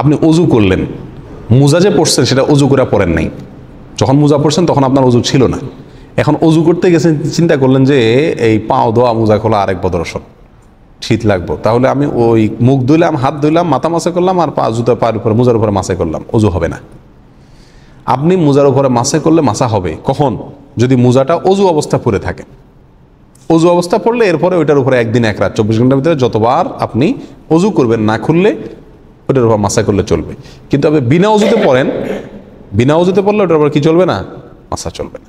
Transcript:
আপনি অজু করলেন মোজা যে পড়ছেন সেটা অজু করে পড়েন নাই যখন মোজা পড়ছেন তখন আপনার অজু ছিল না এখন অজু করতে গেছেন চিন্তা করলেন যে এই পাও ধোয়া মোজা খোলা আরেক বদর্শন শীত লাগবো তাহলে আমি ওই মুখ ধুইলাম হাত ধুইলাম মাথা মাসে করলাম আর পা জুতা পায়ের উপরে মোজার উপরে মাসে করলাম অজু হবে না আপনি মোজার উপরে মাসে করলে মাসা হবে কখন যদি মোজাটা অজু অবস্থা পরে থাকে অজু অবস্থা পড়লে এরপরে ওইটার উপরে একদিন এক রাত চব্বিশ ঘন্টার ভিতরে যতবার আপনি অজু করবেন না খুললে ওটার উপর মাসা করলে চলবে কিন্তু আপনি বিনা উজুতে পড়েন বিনা উজুতে পড়লে ওটার উপর কি চলবে না মাসা চলবে না